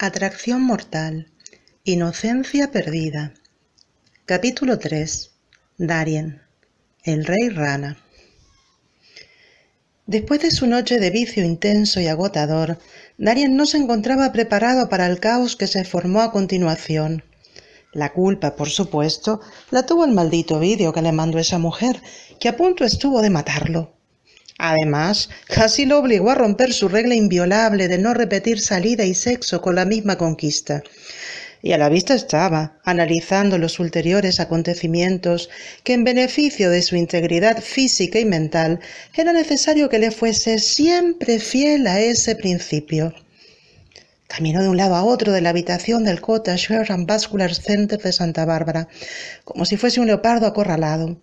Atracción mortal. Inocencia perdida. Capítulo 3. Darien. El rey rana. Después de su noche de vicio intenso y agotador, Darien no se encontraba preparado para el caos que se formó a continuación. La culpa, por supuesto, la tuvo el maldito vídeo que le mandó esa mujer, que a punto estuvo de matarlo. Además, casi lo obligó a romper su regla inviolable de no repetir salida y sexo con la misma conquista. Y a la vista estaba, analizando los ulteriores acontecimientos, que en beneficio de su integridad física y mental era necesario que le fuese siempre fiel a ese principio. Caminó de un lado a otro de la habitación del Cottage Heart Vascular Center de Santa Bárbara, como si fuese un leopardo acorralado.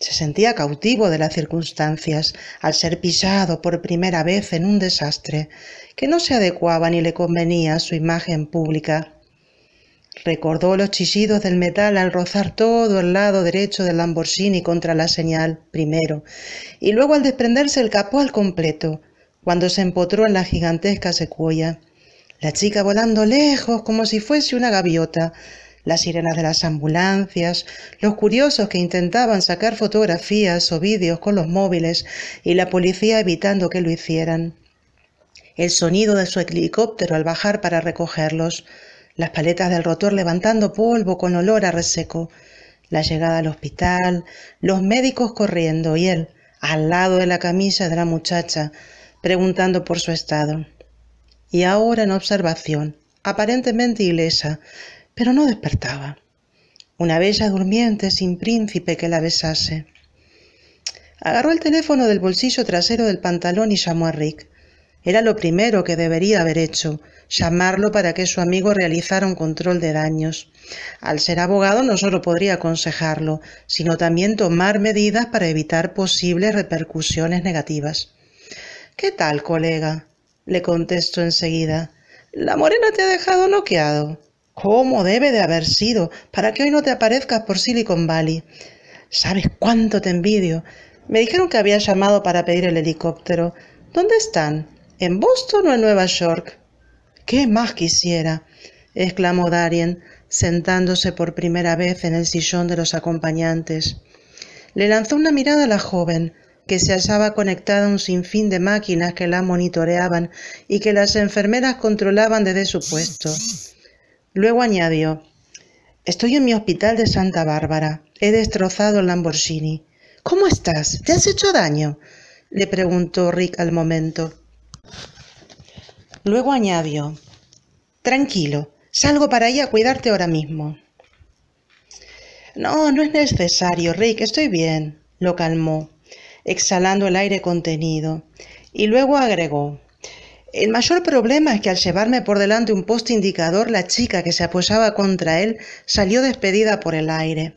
Se sentía cautivo de las circunstancias al ser pisado por primera vez en un desastre que no se adecuaba ni le convenía a su imagen pública. Recordó los chisidos del metal al rozar todo el lado derecho del Lamborghini contra la señal primero, y luego al desprenderse el capó al completo, cuando se empotró en la gigantesca secuoya. La chica volando lejos como si fuese una gaviota, las sirenas de las ambulancias, los curiosos que intentaban sacar fotografías o vídeos con los móviles y la policía evitando que lo hicieran, el sonido de su helicóptero al bajar para recogerlos, las paletas del rotor levantando polvo con olor a reseco, la llegada al hospital, los médicos corriendo y él, al lado de la camisa de la muchacha, preguntando por su estado. Y ahora en observación, aparentemente ilesa, pero no despertaba. Una bella durmiente sin príncipe que la besase. Agarró el teléfono del bolsillo trasero del pantalón y llamó a Rick. Era lo primero que debería haber hecho, llamarlo para que su amigo realizara un control de daños. Al ser abogado no solo podría aconsejarlo, sino también tomar medidas para evitar posibles repercusiones negativas. ¿Qué tal, colega? le contestó enseguida. La morena te ha dejado noqueado. ¿Cómo debe de haber sido para que hoy no te aparezcas por Silicon Valley? ¿Sabes cuánto te envidio? Me dijeron que había llamado para pedir el helicóptero. ¿Dónde están? ¿En Boston o en Nueva York? ¿Qué más quisiera? exclamó Darien, sentándose por primera vez en el sillón de los acompañantes. Le lanzó una mirada a la joven, que se hallaba conectada a un sinfín de máquinas que la monitoreaban y que las enfermeras controlaban desde su puesto. Luego añadió, Estoy en mi hospital de Santa Bárbara. He destrozado el Lamborghini. ¿Cómo estás? ¿Te has hecho daño? le preguntó Rick al momento. Luego añadió, Tranquilo, salgo para allá a cuidarte ahora mismo. No, no es necesario, Rick, estoy bien, lo calmó, exhalando el aire contenido, y luego agregó, el mayor problema es que al llevarme por delante un poste indicador, la chica que se apoyaba contra él salió despedida por el aire.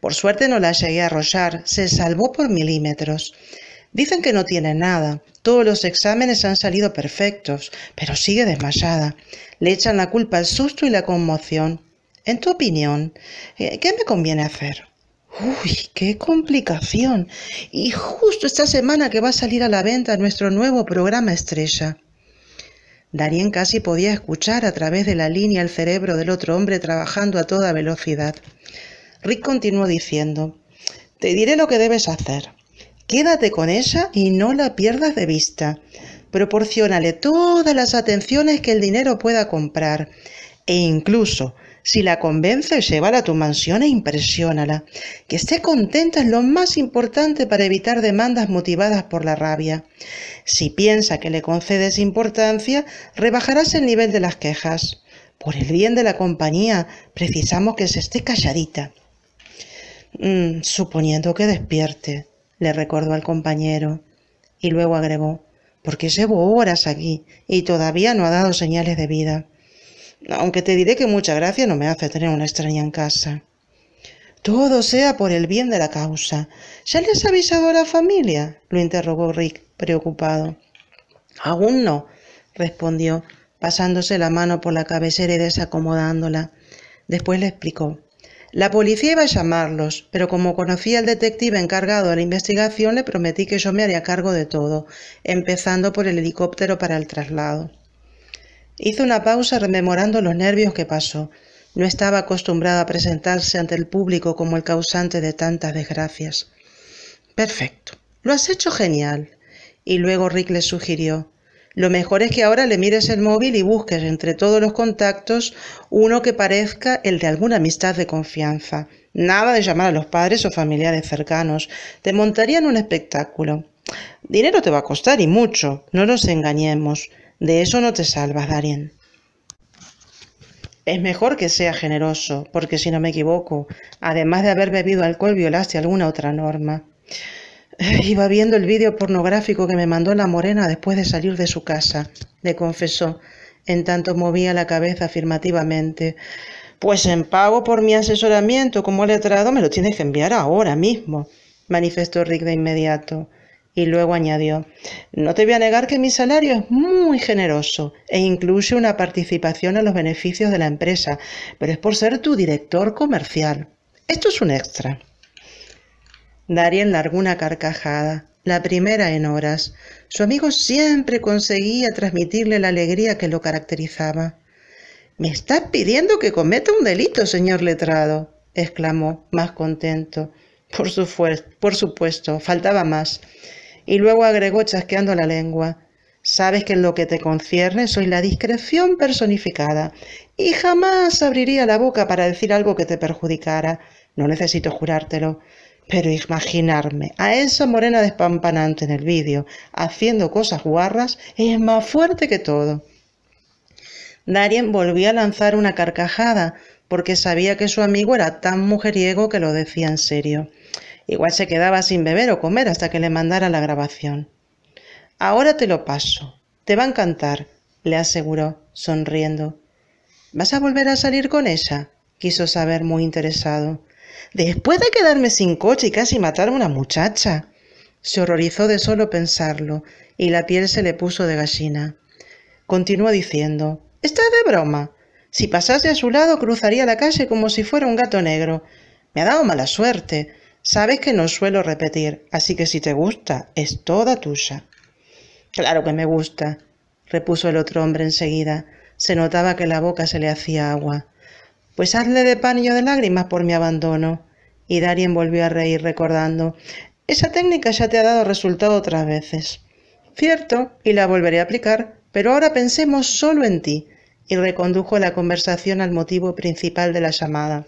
Por suerte no la llegué a arrollar, se salvó por milímetros. Dicen que no tiene nada, todos los exámenes han salido perfectos, pero sigue desmayada. Le echan la culpa al susto y la conmoción. En tu opinión, eh, ¿qué me conviene hacer? Uy, qué complicación. Y justo esta semana que va a salir a la venta nuestro nuevo programa estrella. Darien casi podía escuchar a través de la línea el cerebro del otro hombre trabajando a toda velocidad. Rick continuó diciendo, Te diré lo que debes hacer. Quédate con ella y no la pierdas de vista. Proporcionale todas las atenciones que el dinero pueda comprar e incluso si la convences, llévala a tu mansión e impresiónala. Que esté contenta es lo más importante para evitar demandas motivadas por la rabia. Si piensa que le concedes importancia, rebajarás el nivel de las quejas. Por el bien de la compañía, precisamos que se esté calladita. Mm, suponiendo que despierte, le recordó al compañero. Y luego agregó, porque llevo horas aquí y todavía no ha dado señales de vida aunque te diré que mucha gracia no me hace tener una extraña en casa. Todo sea por el bien de la causa. ¿Ya les ha avisado a la familia? lo interrogó Rick, preocupado. Aún no, respondió, pasándose la mano por la cabecera y desacomodándola. Después le explicó. La policía iba a llamarlos, pero como conocía al detective encargado de la investigación, le prometí que yo me haría cargo de todo, empezando por el helicóptero para el traslado. Hizo una pausa rememorando los nervios que pasó. No estaba acostumbrado a presentarse ante el público como el causante de tantas desgracias. Perfecto. Lo has hecho genial. Y luego Rick le sugirió. Lo mejor es que ahora le mires el móvil y busques entre todos los contactos uno que parezca el de alguna amistad de confianza. Nada de llamar a los padres o familiares cercanos. Te montarían un espectáculo. Dinero te va a costar y mucho, no nos engañemos. De eso no te salvas, Darien. Es mejor que sea generoso, porque si no me equivoco, además de haber bebido alcohol, violaste alguna otra norma. Iba viendo el vídeo pornográfico que me mandó la morena después de salir de su casa, le confesó, en tanto movía la cabeza afirmativamente. Pues en pago por mi asesoramiento como letrado me lo tienes que enviar ahora mismo, manifestó Rick de inmediato. Y luego añadió, no te voy a negar que mi salario es muy generoso e incluye una participación en los beneficios de la empresa, pero es por ser tu director comercial. Esto es un extra. Darien largó una carcajada, la primera en horas. Su amigo siempre conseguía transmitirle la alegría que lo caracterizaba. Me está pidiendo que cometa un delito, señor letrado, exclamó, más contento. Por, su por supuesto, faltaba más. Y luego agregó chasqueando la lengua. Sabes que en lo que te concierne soy la discreción personificada y jamás abriría la boca para decir algo que te perjudicara. No necesito jurártelo. Pero imaginarme a esa morena despampanante en el vídeo haciendo cosas guarras es más fuerte que todo. Darien volvió a lanzar una carcajada porque sabía que su amigo era tan mujeriego que lo decía en serio. Igual se quedaba sin beber o comer hasta que le mandara la grabación. Ahora te lo paso. Te va a encantar, le aseguró, sonriendo. ¿Vas a volver a salir con ella? quiso saber muy interesado. Después de quedarme sin coche y casi matar a una muchacha. Se horrorizó de solo pensarlo y la piel se le puso de gallina. Continuó diciendo, «Estás de broma. Si pasase a su lado cruzaría la calle como si fuera un gato negro. Me ha dado mala suerte. Sabes que no suelo repetir, así que si te gusta, es toda tuya. Claro que me gusta, repuso el otro hombre enseguida. Se notaba que la boca se le hacía agua. Pues hazle de pan y yo de lágrimas por mi abandono. Y Darien volvió a reír recordando. Esa técnica ya te ha dado resultado otras veces. Cierto, y la volveré a aplicar, pero ahora pensemos solo en ti. Y recondujo la conversación al motivo principal de la llamada.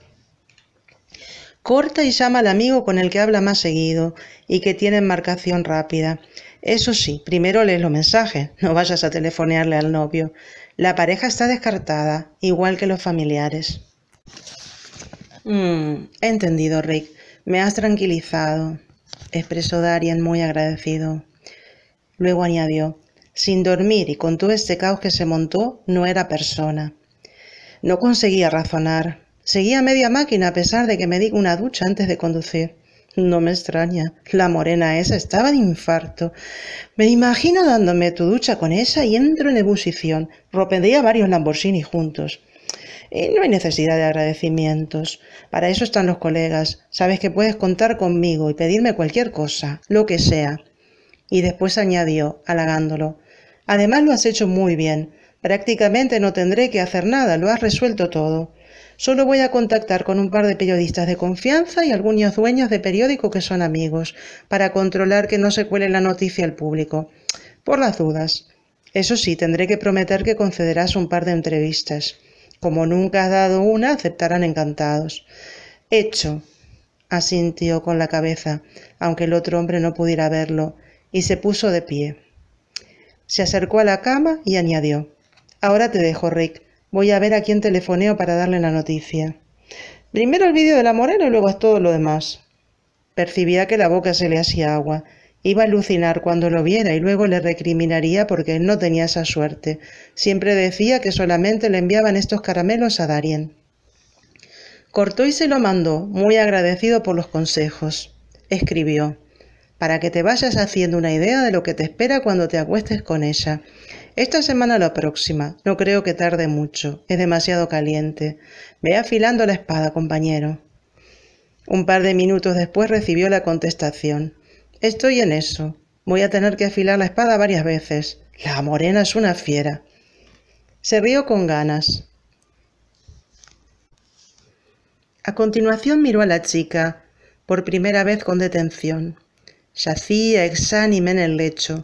Corta y llama al amigo con el que habla más seguido y que tiene enmarcación rápida. Eso sí, primero lees los mensajes, no vayas a telefonearle al novio. La pareja está descartada, igual que los familiares. Mm, entendido, Rick. Me has tranquilizado, expresó Darien muy agradecido. Luego añadió, sin dormir y con todo este caos que se montó, no era persona. No conseguía razonar, Seguía media máquina a pesar de que me di una ducha antes de conducir. No me extraña, la morena esa estaba de infarto. Me imagino dándome tu ducha con esa y entro en ebullición. Ropendría varios Lamborghini juntos. Y eh, no hay necesidad de agradecimientos. Para eso están los colegas. Sabes que puedes contar conmigo y pedirme cualquier cosa, lo que sea. Y después añadió, halagándolo. Además lo has hecho muy bien. Prácticamente no tendré que hacer nada, lo has resuelto todo. Solo voy a contactar con un par de periodistas de confianza y algunos dueños de periódico que son amigos, para controlar que no se cuele la noticia al público. Por las dudas. Eso sí, tendré que prometer que concederás un par de entrevistas. Como nunca has dado una, aceptarán encantados. Hecho, asintió con la cabeza, aunque el otro hombre no pudiera verlo, y se puso de pie. Se acercó a la cama y añadió, Ahora te dejo, Rick. Voy a ver a quién telefoneo para darle la noticia. Primero el vídeo de la morena y luego es todo lo demás. Percibía que la boca se le hacía agua. Iba a alucinar cuando lo viera y luego le recriminaría porque él no tenía esa suerte. Siempre decía que solamente le enviaban estos caramelos a Darien. Cortó y se lo mandó, muy agradecido por los consejos. Escribió, para que te vayas haciendo una idea de lo que te espera cuando te acuestes con ella. Esta semana la próxima. No creo que tarde mucho. Es demasiado caliente. Ve afilando la espada, compañero. Un par de minutos después recibió la contestación. Estoy en eso. Voy a tener que afilar la espada varias veces. La morena es una fiera. Se rió con ganas. A continuación miró a la chica, por primera vez con detención. Yacía exánime en el lecho.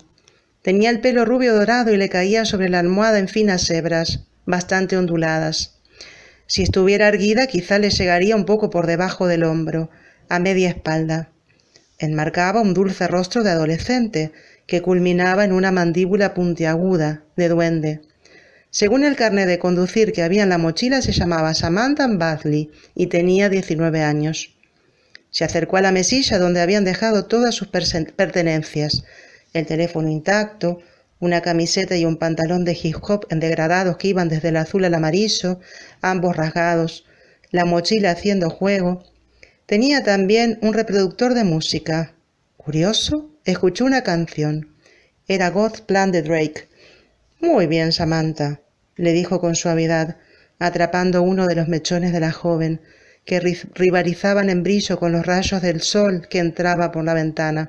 Tenía el pelo rubio dorado y le caía sobre la almohada en finas hebras, bastante onduladas. Si estuviera erguida quizá le llegaría un poco por debajo del hombro, a media espalda. Enmarcaba un dulce rostro de adolescente, que culminaba en una mandíbula puntiaguda, de duende. Según el carnet de conducir que había en la mochila, se llamaba Samantha Bathley y tenía 19 años. Se acercó a la mesilla donde habían dejado todas sus pertenencias, el teléfono intacto, una camiseta y un pantalón de hip hop en degradados que iban desde el azul al amarillo, ambos rasgados, la mochila haciendo juego. Tenía también un reproductor de música. Curioso, escuchó una canción. Era God's Plan de Drake. Muy bien, Samantha, le dijo con suavidad, atrapando uno de los mechones de la joven, que rivalizaban en brillo con los rayos del sol que entraba por la ventana.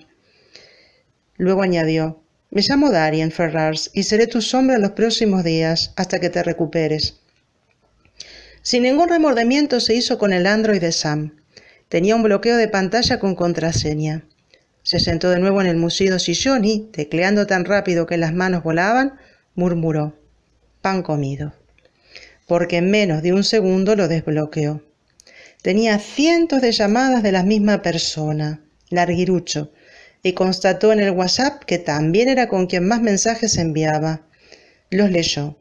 Luego añadió, Me llamo Darien Ferrars y seré tu sombra los próximos días hasta que te recuperes. Sin ningún remordimiento se hizo con el Android de Sam. Tenía un bloqueo de pantalla con contraseña. Se sentó de nuevo en el musido sillón y, tecleando tan rápido que las manos volaban, murmuró, Pan comido. Porque en menos de un segundo lo desbloqueó. Tenía cientos de llamadas de la misma persona, larguirucho, y constató en el WhatsApp que también era con quien más mensajes enviaba. Los leyó.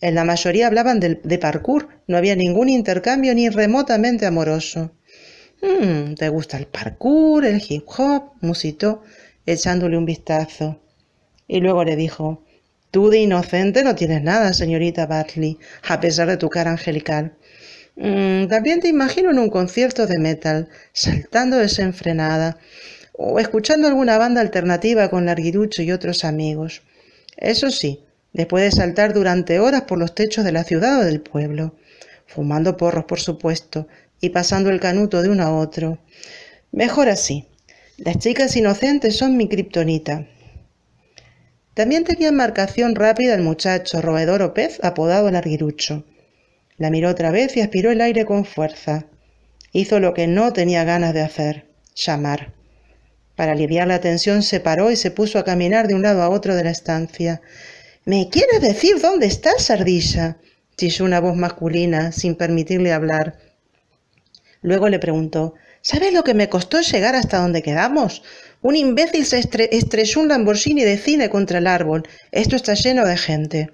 En la mayoría hablaban de, parkour, no había ningún intercambio ni remotamente amoroso. Hmm, ¿Te gusta el parkour, el hip hop? musitó, echándole un vistazo. Y luego le dijo, Tú de inocente no tienes nada, señorita Bartley, a pesar de tu cara angelical. Mm, también te imagino en un concierto de metal, saltando desenfrenada o escuchando alguna banda alternativa con Larguirucho y otros amigos. Eso sí, después de saltar durante horas por los techos de la ciudad o del pueblo, fumando porros, por supuesto, y pasando el canuto de uno a otro. Mejor así. Las chicas inocentes son mi kriptonita. También tenía marcación rápida el muchacho, roedor o pez, apodado Larguirucho. La miró otra vez y aspiró el aire con fuerza. Hizo lo que no tenía ganas de hacer, llamar. Para aliviar la tensión se paró y se puso a caminar de un lado a otro de la estancia. ¿Me quieres decir dónde estás, ardilla? chilló una voz masculina, sin permitirle hablar. Luego le preguntó ¿Sabes lo que me costó llegar hasta donde quedamos? Un imbécil se estresó un Lamborghini de cine contra el árbol. Esto está lleno de gente.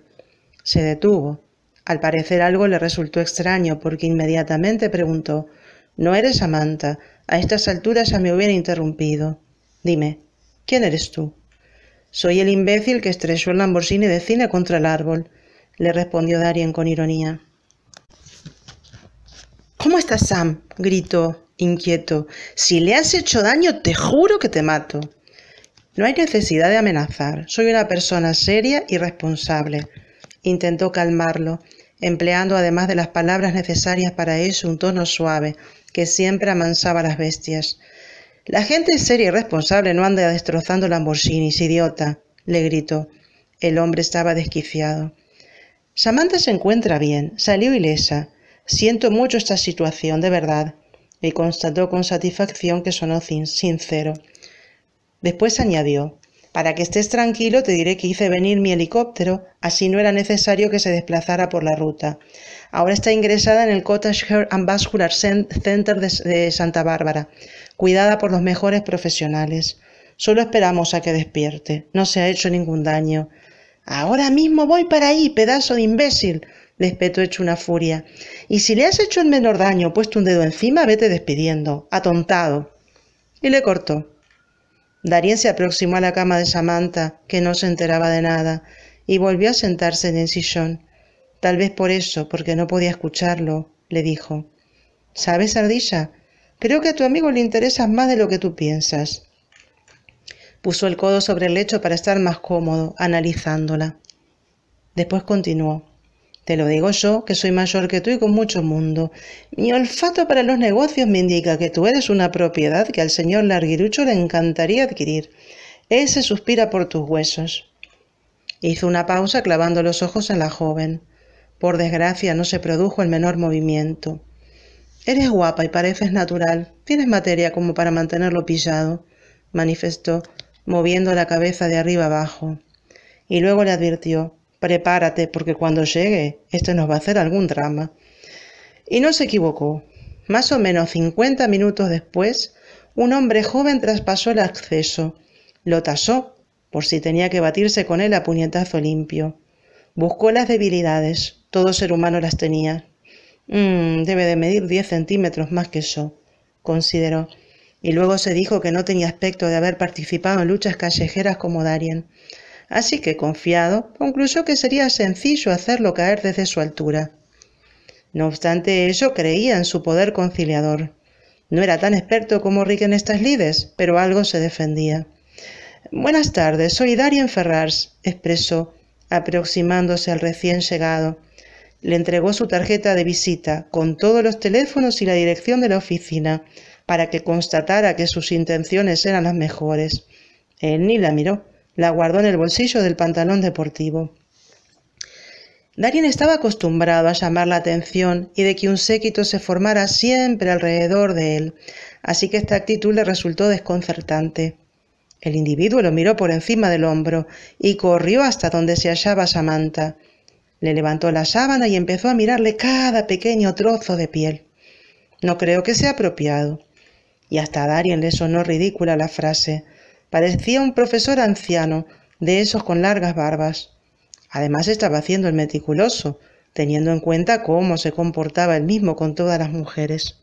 Se detuvo. Al parecer algo le resultó extraño, porque inmediatamente preguntó ¿No eres Amanta? A estas alturas ya me hubiera interrumpido. Dime, ¿quién eres tú? Soy el imbécil que estrelló el Lamborghini de cine contra el árbol, le respondió Darien con ironía. ¿Cómo estás, Sam? gritó, inquieto. Si le has hecho daño, te juro que te mato. No hay necesidad de amenazar. Soy una persona seria y responsable. Intentó calmarlo, empleando además de las palabras necesarias para eso un tono suave, que siempre amansaba a las bestias. La gente seria y responsable no anda destrozando Lamborghinis, idiota, le gritó. El hombre estaba desquiciado. Samantha se encuentra bien, salió ilesa. Siento mucho esta situación, de verdad, y constató con satisfacción que sonó sincero. Después añadió, para que estés tranquilo te diré que hice venir mi helicóptero, así no era necesario que se desplazara por la ruta. Ahora está ingresada en el Cottage Heart and Vascular Center de Santa Bárbara, cuidada por los mejores profesionales. Solo esperamos a que despierte. No se ha hecho ningún daño. Ahora mismo voy para ahí, pedazo de imbécil, le espetó hecho una furia. Y si le has hecho el menor daño, puesto un dedo encima, vete despidiendo, atontado. Y le cortó. Darien se aproximó a la cama de Samantha, que no se enteraba de nada, y volvió a sentarse en el sillón. Tal vez por eso, porque no podía escucharlo, le dijo. ¿Sabes, ardilla? Creo que a tu amigo le interesas más de lo que tú piensas. Puso el codo sobre el lecho para estar más cómodo, analizándola. Después continuó. Te lo digo yo, que soy mayor que tú y con mucho mundo. Mi olfato para los negocios me indica que tú eres una propiedad que al señor Larguirucho le encantaría adquirir. Él se suspira por tus huesos. Hizo una pausa clavando los ojos en la joven. Por desgracia no se produjo el menor movimiento. Eres guapa y pareces natural. Tienes materia como para mantenerlo pillado, manifestó, moviendo la cabeza de arriba abajo. Y luego le advirtió prepárate porque cuando llegue esto nos va a hacer algún drama. Y no se equivocó. Más o menos 50 minutos después, un hombre joven traspasó el acceso, lo tasó, por si tenía que batirse con él a puñetazo limpio. Buscó las debilidades, todo ser humano las tenía. Mmm, debe de medir 10 centímetros más que yo, consideró, y luego se dijo que no tenía aspecto de haber participado en luchas callejeras como Darien así que confiado, concluyó que sería sencillo hacerlo caer desde su altura. No obstante, ello, creía en su poder conciliador. No era tan experto como Rick en estas lides, pero algo se defendía. Buenas tardes, soy Darien Ferrars, expresó, aproximándose al recién llegado. Le entregó su tarjeta de visita, con todos los teléfonos y la dirección de la oficina, para que constatara que sus intenciones eran las mejores. Él ni la miró. La guardó en el bolsillo del pantalón deportivo. Darien estaba acostumbrado a llamar la atención y de que un séquito se formara siempre alrededor de él, así que esta actitud le resultó desconcertante. El individuo lo miró por encima del hombro y corrió hasta donde se hallaba Samantha. Le levantó la sábana y empezó a mirarle cada pequeño trozo de piel. No creo que sea apropiado. Y hasta a Darien le sonó ridícula la frase. Parecía un profesor anciano, de esos con largas barbas. Además estaba haciendo el meticuloso, teniendo en cuenta cómo se comportaba él mismo con todas las mujeres.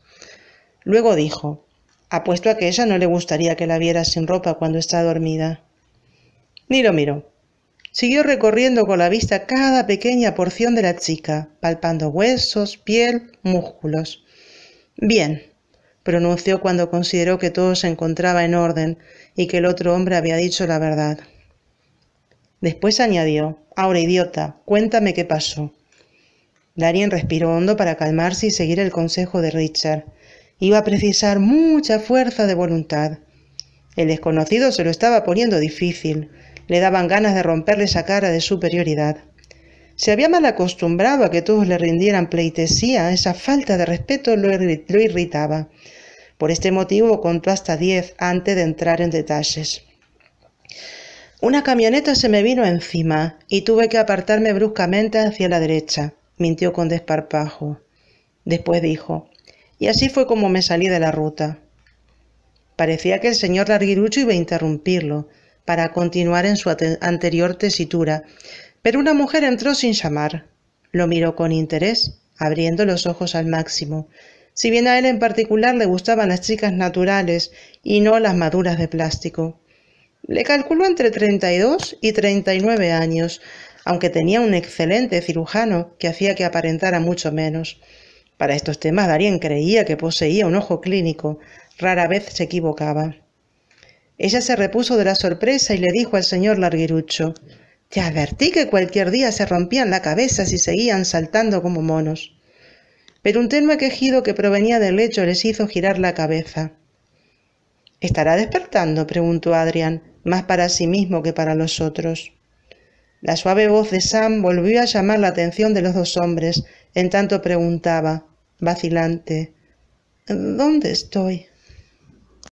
Luego dijo, apuesto a que ella no le gustaría que la viera sin ropa cuando está dormida. Ni lo miró. Siguió recorriendo con la vista cada pequeña porción de la chica, palpando huesos, piel, músculos. Bien, pronunció cuando consideró que todo se encontraba en orden y que el otro hombre había dicho la verdad. Después añadió, Ahora, idiota, cuéntame qué pasó. Darien respiró hondo para calmarse y seguir el consejo de Richard. Iba a precisar mucha fuerza de voluntad. El desconocido se lo estaba poniendo difícil. Le daban ganas de romperle esa cara de superioridad. Se había mal acostumbrado a que todos le rindieran pleitesía, esa falta de respeto lo, irritaba. Por este motivo contó hasta diez antes de entrar en detalles. Una camioneta se me vino encima y tuve que apartarme bruscamente hacia la derecha, mintió con desparpajo. Después dijo, y así fue como me salí de la ruta. Parecía que el señor Larguirucho iba a interrumpirlo, para continuar en su anterior tesitura, pero una mujer entró sin llamar. Lo miró con interés, abriendo los ojos al máximo, si bien a él en particular le gustaban las chicas naturales y no las maduras de plástico. Le calculó entre 32 y 39 años, aunque tenía un excelente cirujano que hacía que aparentara mucho menos. Para estos temas Darien creía que poseía un ojo clínico, rara vez se equivocaba. Ella se repuso de la sorpresa y le dijo al señor Larguirucho te advertí que cualquier día se rompían la cabeza si seguían saltando como monos. Pero un tenue quejido que provenía del lecho les hizo girar la cabeza. ¿Estará despertando? preguntó Adrián, más para sí mismo que para los otros. La suave voz de Sam volvió a llamar la atención de los dos hombres, en tanto preguntaba, vacilante, ¿Dónde estoy?